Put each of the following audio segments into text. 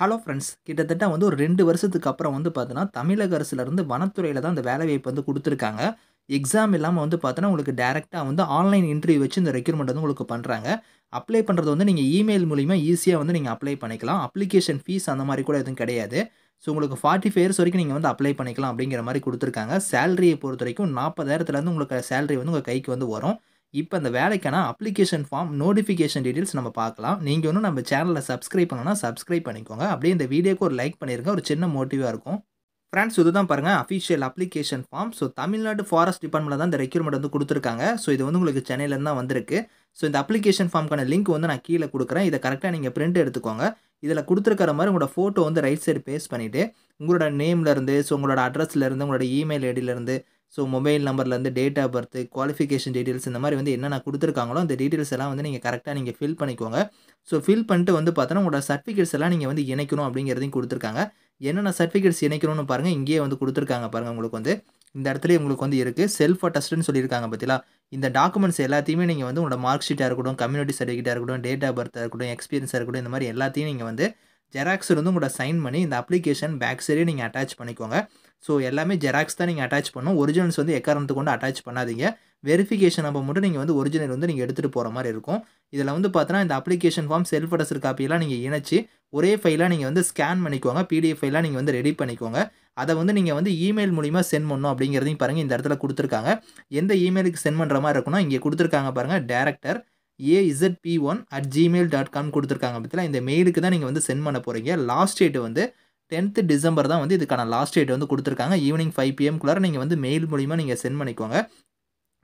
hello friends கிட்டத்தட்ட வந்து ஒரு ரெண்டு வருஷத்துக்கு அப்புறம் வந்து பார்த்தோன்னா தமிழக அரசுலேருந்து வனத்துறையில் தான் அந்த வேலைவாய்ப்பு வந்து கொடுத்துருக்காங்க எக்ஸாம் இல்லாமல் வந்து பார்த்தோன்னா உங்களுக்கு டேரெக்டாக வந்து ஆன்லைன் இன்டர்வியூ வச்சு இந்த ரெக்யூர்மெண்ட் வந்து உங்களுக்கு பண்ணுறாங்க அப்ளை பண்ணுறது வந்து நீங்கள் இமெயில் மூலிமா ஈஸியாக வந்து நீங்கள் அப்ளை பண்ணிக்கலாம் அப்ளிகேஷன் ஃபீஸ் அந்த மாதிரி கூட எதுவும் கிடையாது ஸோ உங்களுக்கு ஃபார்ட்டி ஃபைவ் இயர்ஸ் வரைக்கும் நீங்கள் வந்து அப்ளை பண்ணிக்கலாம் அப்படிங்கிற மாதிரி கொடுத்துருக்காங்க சேலரியை பொறுத்த வரைக்கும் நாற்பதாயிரத்துலேருந்து உங்களுக்கு சேலரி வந்து உங்கள் கைக்கு வந்து வரும் இப்போ அந்த வேலைக்கான அப்ளிகேஷன் ஃபார்ம் நோட்டிஃபிகேஷன் டீட்டெயில்ஸ் நம்ம பார்க்கலாம் நீங்கள் ஒன்றும் நம்ம சேனலில் சப்ஸ்கிரைப் பண்ணணும்னா சப்ஸ்கிரைப் பண்ணிக்கோங்க அப்படியே இந்த வீடியோக்கு ஒரு லைக் பண்ணிருங்க ஒரு சின்ன மோட்டிவாக இருக்கும் ஃப்ரெண்ட்ஸ் இதுதான் பாருங்கள் official application form so Tamil Nadu forest டிபார்ட்மெண்ட்டில் தான் இந்த ரெக்யூர்மெண்ட் வந்து கொடுத்துருக்காங்க ஸோ இது வந்து உங்களுக்கு சென்னையிலேருந்து தான் வந்திருக்கு ஸோ இந்த அப்ளிகேஷன் ஃபார்ம்க்கான லிங்க் வந்து நான் கீழே கொடுக்குறேன் இதை கரெக்டாக நீங்கள் பிரிண்ட் எடுத்துக்கோங்க இதில் கொடுத்துருக்கிற மாதிரி உங்களோட ஃபோட்டோ வந்து ரைட் சைடு பேஸ்ட் பண்ணிவிட்டு உங்களோட நேம்லேருந்து ஸோ உங்களோட அட்ரஸ்லேருந்து உங்களோட இமெயில் ஐடியிலேருந்து ஸோ மொபைல் நம்பர்லேருந்து date of birth qualification details இந்த மாதிரி வந்து என்னென்ன கொடுத்துருக்காங்களோ அந்த டீட்டெயில்ஸ் எல்லாம் வந்து நீங்கள் கரெக்டாக நீங்கள் ஃபில் பண்ணிக்கோங்க ஸோ ஃபில் பண்ணிட்டு வந்து பார்த்தோன்னா உங்களோட சர்டிஃபிகேட்ஸ் எல்லாம் நீங்கள் வந்து இணைக்கணும் அப்படிங்கிறதையும் கொடுத்துருக்காங்க என்னென்ன சர்டிஃபிகேட்ஸ் இணைக்கணும்னு பாருங்கள் இங்கேயே வந்து கொடுத்துருக்காங்க பாருங்கள் உங்களுக்கு வந்து இந்த இடத்துல உங்களுக்கு வந்து இருக்குது செல்ஃப் அட்டஸ்ட்னு சொல்லியிருக்காங்க பார்த்திங்களா இந்த டாக்குமெண்ட்ஸ் எல்லாத்தையுமே நீங்கள் வந்து உங்களோட மார்க் ஷீட்டாக இருக்கட்டும் கம்யூனிட்டி சர்டிஃபிகேட்டாக இருக்கட்டும் டேட் ஆஃப் பர்த்தாக இருக்கட்டும் எக்ஸ்பீரியன்ஸாக இருக்கட்டும் இந்த மாதிரி எல்லாத்தையும் நீங்கள் வந்து ஜெராக்ஸ் வந்து உங்களோட சைன் பண்ணி இந்த அப்ளிகேஷன் பேக் சைடே நீங்கள் அட்டாச் பண்ணிக்கோங்க ஸோ எல்லாமே ஜெராக்ஸ் தான் நீங்கள் அட்டாச் பண்ணணும் ஒரிஜினல்ஸ் வந்து எக்காரணத்து கொண்டு அட்டாச் பண்ணாதீங்க வெரிஃபிகேஷன் அப்போ மட்டும் நீங்கள் வந்து ஒரிஜினல் வந்து நீங்கள் எடுத்துகிட்டு போகிற மாதிரி இருக்கும் இதில் வந்து பார்த்தோன்னா இந்த அப்ளிகேஷன் ஃபார்ம் செல்ஃப் அடஸ்டர் காப்பியெல்லாம் நீங்கள் இணைச்சி ஒரே ஃபைலாக நீங்கள் வந்து ஸ்கேன் பண்ணிக்கோங்க பிடிஎஃப் ஃபைலாக நீங்கள் வந்து ரெடி பண்ணிக்கோங்க அதை வந்து நீங்கள் வந்து இமெயில் மூலிமா சென்ட் பண்ணணும் அப்படிங்கிறதையும் பாருங்கள் இந்த இடத்துல கொடுத்துருக்காங்க எந்த இமெயிலுக்கு சென்ட் பண்ணுற மாதிரி இருக்கணும் இங்கே கொடுத்துருக்காங்க பாருங்கள் director A Z B one at Gmail dot com கொடுத்துருக்காங்க பற்றியில் இந்த மெயிலுக்கு தான் நீங்கள் வந்து சென்ட் பண்ண போகிறீங்க லாஸ்ட் டேட்டு வந்து டென்த்து டிசம்பர் தான் வந்து இதுக்கான லாஸ்ட் டேட் வந்து கொடுத்துருக்காங்க ஈவினிங் ஃபைவ் பிஎம்குள்ளார நீங்கள் வந்து மெயில் மூலிமா நீங்கள் சென்ட் பண்ணிக்கோங்க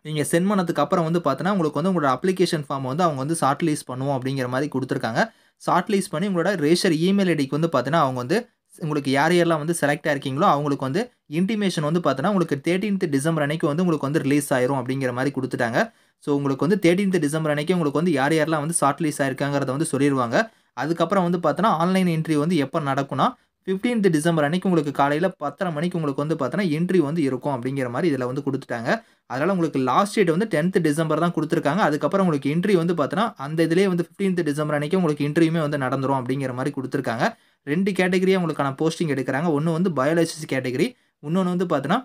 நீங்கள் சென்ட் பண்ணதுக்கப்புறம் வந்து பார்த்தீங்கன்னா உங்களுக்கு வந்து உங்களோட அப்ளிகேஷன் ஃபார்ம் வந்து அவங்க வந்து ஷார்ட் லீஸ் பண்ணுவோம் அப்படிங்கிற மாதிரி கொடுத்துருக்காங்க ஷார்ட் லீஸ் பண்ணி உங்களோட ரேஷர் இமெயில் ஐடிக்கு வந்து பார்த்தீங்கன்னா அவங்க வந்து உங்களுக்கு யார் யாரெல்லாம் வந்து செலக்ட் ஆயிருக்கீங்களோ அவங்களுக்கு வந்து இன்டிமேஷன் வந்து பார்த்தினா உங்களுக்கு தேர்ட்டீன்த் டிசம்பர் அன்னைக்கு வந்து உங்களுக்கு வந்து ரிலீஸ் ஆயிரும் அப்படிங்கிற மாதிரி கொடுத்துட்டாங்க ஸோ உங்களுக்கு வந்து தேர்ட்டீன்த் டிசம்பர் அன்னைக்கு உங்களுக்கு வந்து யார் யாரெல்லாம் வந்து ஷார்ட் லீஸ் ஆயிருக்காங்கிறத வந்து சொல்லிடுவாங்க அதுக்கப்புறம் வந்து பார்த்தோன்னா ஆன்லைன் இன்ட்ரி வந்து எப்போ நடக்கும்னா ஃபிஃப்டீன்த் டிசம்பர் அன்னைக்கு உங்களுக்கு காலையில் பத்தரை மணிக்கு உங்களுக்கு வந்து பார்த்தோன்னா என்ட்ரி வந்து இருக்கும் அப்படிங்கிற மாதிரி இதில் வந்து கொடுத்துட்டாங்க அதனால் உங்களுக்கு லாஸ்ட் டேட் வந்து டென்த் டிசம்பர் தான் கொடுத்துருக்காங்க அதுக்கப்புறம் உங்களுக்கு என்ட்ரி வந்து பார்த்தோன்னா அந்த இதிலே வந்து ஃபிஃப்டீன்த் டிசம்பர் அன்னைக்கு உங்களுக்கு இன்ட்ரியுமே வந்து நடந்துடும் அப்படிங்கிற மாதிரி கொடுத்துருக்காங்க ரெண்டு கேட்டகரியாக உங்களுக்கான போஸ்டிங் எடுக்கிறாங்க ஒன்று வந்து பயாலஜிஸ்ட் கேட்டகரி இன்னொன்று வந்து பார்த்தீங்கன்னா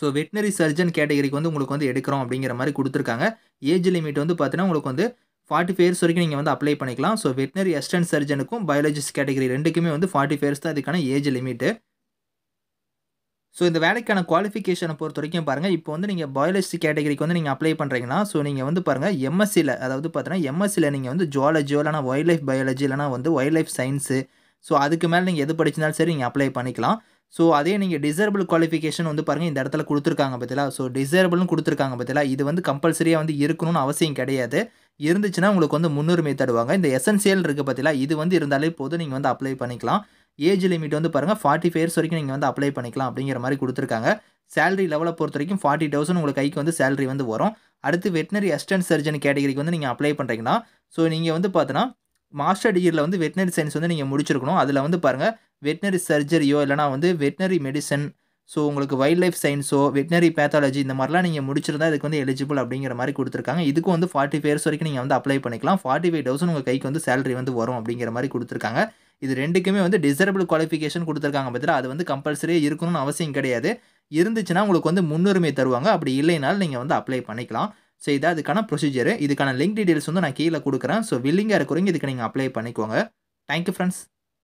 ஸோ வெட்டினரி சர்ஜன் கேட்டகரிக்கு வந்து உங்களுக்கு வந்து எடுக்கிறோம் அப்படிங்கிற மாதிரி கொடுத்துருக்காங்க ஏஜ் லிமிட் வந்து பார்த்தீங்கன்னா உங்களுக்கு வந்து ஃபார்ட்டி ஃபைவ் இயர்ஸ் வரைக்கும் நீங்கள் வந்து அப்ளை பண்ணிக்கலாம் ஸோ வெட்னரி எஸ்டன் சர்ஜனுக்கும் பயாலஜிஸ்ட் கேட்டகரி ரெண்டுக்குமே வந்து ஃபார்ட்டி ஃபைவ் இயர்ஸ் தான் அதுக்கான ஏஜ் லிமிட்டு ஸோ இந்த வேலைக்கான குவாலிஃபிகேஷனை பொறுத்த வரைக்கும் பாருங்கள் இப்போ வந்து நீங்கள் பயாலஜி கேட்டகரிக்கு வந்து நீங்கள் அப்ளை பண்ணுறீங்கன்னா ஸோ நீங்கள் வந்து பாருங்கள் எம்எஸ்சியில் அதாவது பார்த்தீங்கன்னா எம்எஸ்சியில் நீங்கள் வந்து ஜுவாலஜியோ இல்லைனா வைல்ட் லைஃப் பயாலஜி இல்லைனா வந்து வைல்ட் லைஃப் சயின்ஸு ஸோ அதுக்கு மேலே நீங்கள் எது படிச்சிருந்தாலும் சரி நீங்கள் அப்ளை பண்ணிக்கலாம் ஸோ அதே நீங்கள் டிசர்பிள் குவாலிஃபிகேஷன் வந்து பாருங்கள் இந்த இடத்துல கொடுத்துருக்காங்க பார்த்தீங்களா ஸோ டிசர்பிள்னு கொடுத்துருக்காங்க பார்த்தீங்களா இது வந்து கம்பல்சரியாக வந்து இருக்கணும்னு அவசியம் கிடையாது இருந்துச்சுன்னா உங்களுக்கு வந்து முன்னுரிமை தருவாங்க இந்த எசன்சியல் இருக்குது பார்த்தீங்களா இது வந்து இருந்தாலே போதும் நீங்கள் வந்து அப்ளை பண்ணிக்கலாம் ஏஜ் லிமிட் வந்து பாருங்கள் ஃபார்ட்டி ஃபைவ் இயர்ஸ் வரைக்கும் நீங்கள் வந்து அப்ளை பண்ணிக்கலாம் அப்படிங்கிற மாதிரி கொடுத்துருக்காங்க சேலரி லெவலை பொறுத்த வரைக்கும் ஃபார்ட்டி தௌசண்ட் உங்களுக்கு கைக்கு வந்து சேலரி வந்து வரும் அடுத்து வெட்டினரி அஸ்டன்ட் சர்ஜன் கேட்டகரிக்கு வந்து நீங்கள் அப்ளை பண்ணுறீங்கன்னா ஸோ நீங்கள் வந்து பார்த்தோன்னா மாஸ்டர் டிகிரியில் வந்து வெட்டினரி சயின்ஸ் வந்து நீங்கள் முடிச்சிருக்கணும் அதில் வந்து பாருங்கள் வெட்டினரி சர்ஜரியோ இல்லைனா வந்து வெட்டினரி மெடிசன் ஸோ உங்களுக்கு வைல்ட் லைஃப் சயின்ஸோ வெட்டினரி பேத்தாலஜி இந்த மாதிரிலாம் நீங்கள் முடிச்சிருந்தா இதுக்கு வந்து எலிஜிபிள் அப்படிங்கிற மாதிரி கொடுத்துருக்காங்க இதுக்கு வந்து ஃபார்ட்டி ஃபைவ் இயர்ஸ் வரைக்கும் நீங்கள் வந்து அப்ளை பண்ணிக்கலாம் ஃபார்ட்டி ஃபைவ் தௌசண்ட் உங்கள் கைக்கு வந்து சேலரி வந்து வரும் அப்படிங்கிற மாதிரி கொடுத்துருக்காங்க இது ரெண்டுக்குமே வந்து டிசரபிள் குவாலிஃபிகேஷன் கொடுத்துருக்காங்க பார்த்தா அது வந்து கம்பல்சரியாக இருக்கணும்னு அவசியம் கிடையாது இருந்துச்சுன்னா உங்களுக்கு வந்து முன்னுரிமை தருவாங்க அப்படி இல்லைனாலும் நீங்கள் வந்து அப்ளை பண்ணிக்கலாம் ஸோ இது அதுக்கான ப்ரொசீஜர் இதுக்கான லிங்க் டீட்டெயில்ஸ் வந்து நான் கீழே கொடுக்குறேன் ஸோ வில்லிங்காக இருக்கிறவங்க இதுக்கு நீங்கள் அப்ளை பண்ணிக்கோங்க தேங்க்யூ ஃப்ரெண்ட்ஸ்